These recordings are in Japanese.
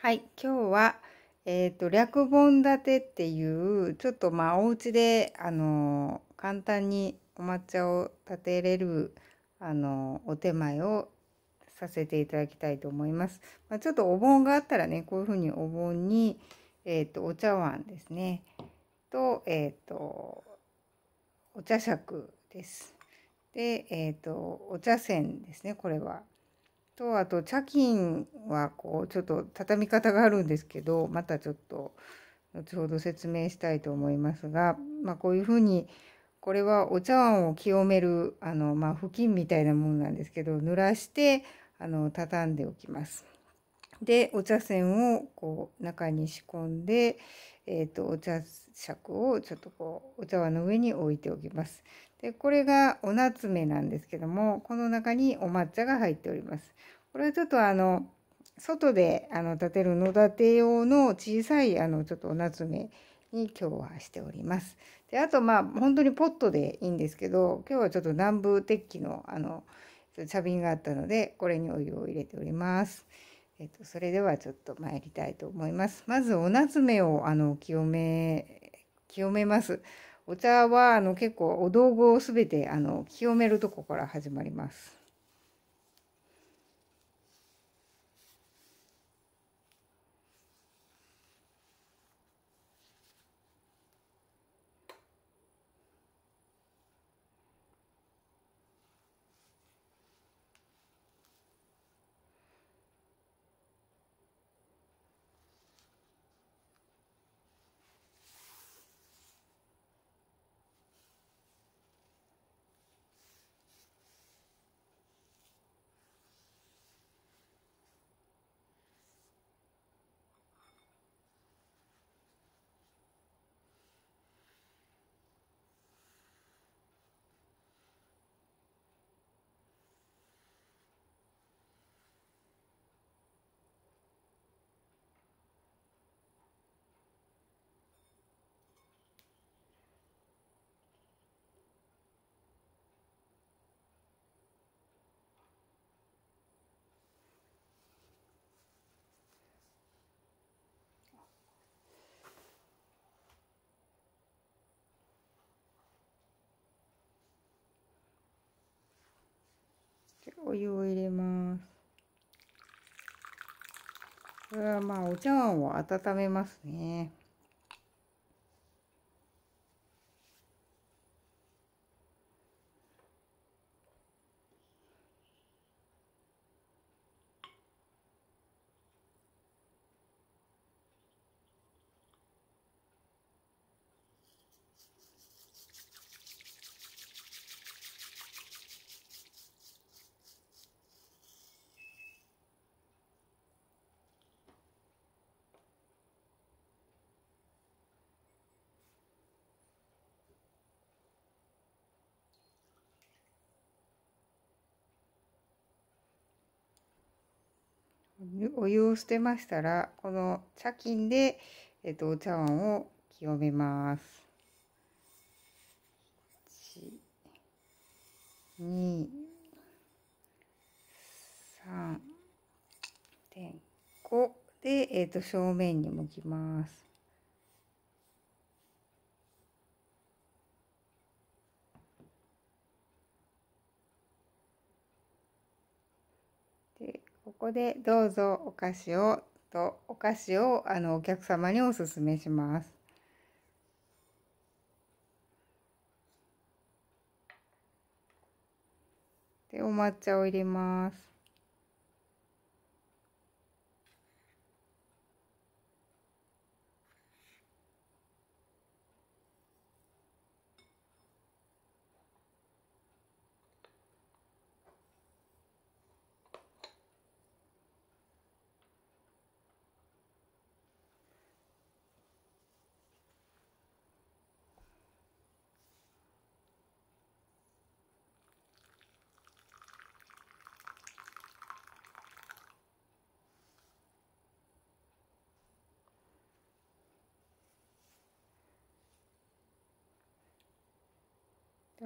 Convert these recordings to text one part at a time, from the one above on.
はい、今日は、えっ、ー、と、略本立てっていう、ちょっとまあ、お家で、あのー、簡単にお抹茶を立てれる、あのー、お手前をさせていただきたいと思います。まあ、ちょっとお盆があったらね、こういうふうにお盆に、えっ、と、お茶碗ですね、と、えっ、と、お茶尺です。で、えっ、と、お茶筅ですね、これは。とあと茶巾はこうちょっと畳み方があるんですけどまたちょっと後ほど説明したいと思いますが、まあ、こういうふうにこれはお茶碗を清めるあの、まあ、布巾みたいなものなんですけど濡らしてあの畳んでおきます。でお茶筅をこう中に仕込んで、えーと、とお茶尺をちょっとこうお茶碗の上に置いておきます。でこれがおなつめなんですけどもこの中にお抹茶が入っておりますこれはちょっとあの外であの立てる野立て用の小さいあのちょっとおなつめに今日はしております。であとまあ本当にポットでいいんですけど今日はちょっと南部鉄器のあの茶瓶があったのでこれにお湯を入れております。えっと、それではちょっと参りたいと思います。まずおなつめをあの清め清めます。お茶はあの結構お道具を全てあの清めるとこから始まります。お湯を入れますこれはまあお茶碗を温めますねお湯を捨てましたらこの茶巾で、えっと、お茶碗を清めます。2 3.5で、えっと、と正面に向きます。ここでどうぞお菓子をとお菓子をあのお客様におすすめします。でお抹茶を入れます。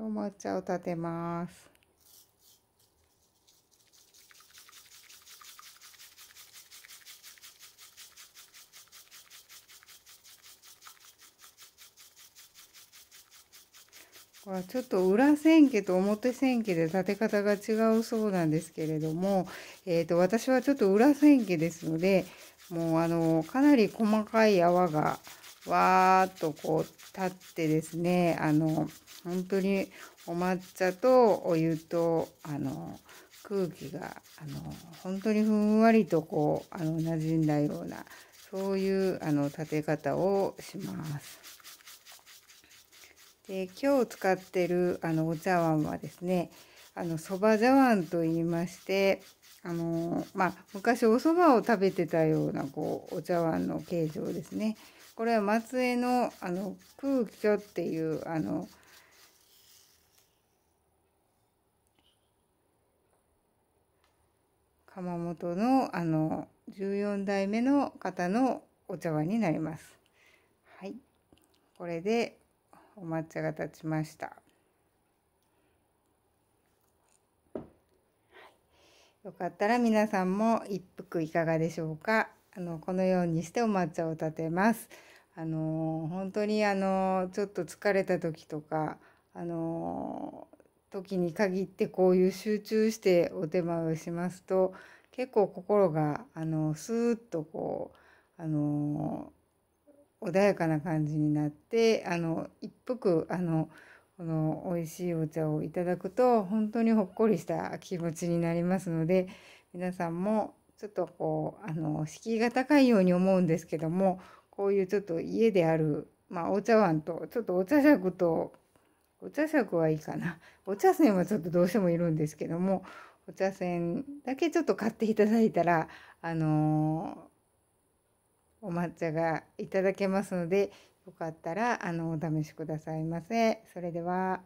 今日もお茶を立てます。ちょっと裏千家と表千家で立て方が違うそうなんですけれども、えー、と私はちょっと裏千家ですのでもうあのかなり細かい泡がわーっとこう立ってですねあの本当にお抹茶とお湯とあの空気があの本当にふんわりとこうあの馴染んだようなそういうあの立て方をします。で今日使ってるあのお茶碗はですねあの蕎麦茶碗と言いましてあのまあ、昔お蕎麦を食べてたようなこうお茶碗の形状ですね。これは松江のあの空虚っていうあの窯元のあの14代目の方のお茶碗になります。はい、これでお抹茶が立ちました。よかったら皆さんも一服いかがでしょうか。あのこのようにしてお抹茶を立てます。あの本当にあのちょっと疲れた時とかあの時に限ってこういう集中してお手間をしますと結構心があのスーッとこうあの穏やかな感じになってあの一服あのこの美味しいお茶をいただくと本当にほっこりした気持ちになりますので皆さんもちょっとこうあの敷居が高いように思うんですけどもこういうちょっと家である、まあ、お茶碗とちょっとお茶尺とお茶尺はいいかなお茶せんはちょっとどうしてもいるんですけどもお茶せんだけちょっと買っていただいたらあのー、お抹茶がいただけますのでよかったらあのお試しくださいませ。それでは